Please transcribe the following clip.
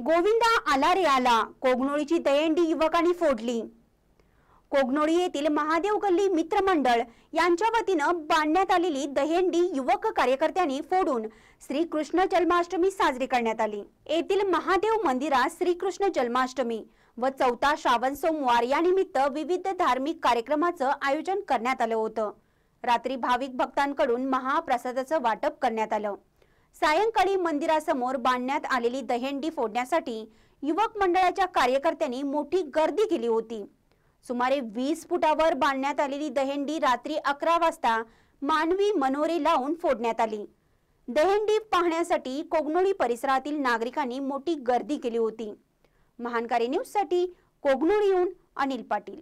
गोविंदा आला आला कोगनोळीची दयंडी युवकांनी फोडली कोगनोळी येथील महादेव गल्ली मित्रमंडळ यांच्या वतीनं बांधण्यात आलेली दहेंडी युवक कार्यकर्त्यांनी फोडून श्रीकृष्ण जन्माष्टमी साजरी करण्यात आली येथील महादेव मंदिरात श्रीकृष्ण जन्माष्टमी व चौथा श्रावण सोमवार या निमित्त विविध धार्मिक कार्यक्रमाचं आयोजन करण्यात आलं होतं रात्री भाविक भक्तांकडून महाप्रसादाचं वाटप करण्यात आलं सायंकाळी मंदिरासमोर बांधण्यात आलेली दहेंडी फोडण्यासाठी युवक मंडळाच्या कार्यकर्त्यांनी मोठी गर्दी केली होती सुमारे वीस फुटावर बांधण्यात आलेली दहेंडी रात्री अकरा वाजता मानवी मनोरे लावून फोडण्यात आली दहेंडी पाहण्यासाठी कोगनोळी परिसरातील नागरिकांनी मोठी गर्दी केली होती महानकारी साठी कोगनोळीहून अनिल पाटील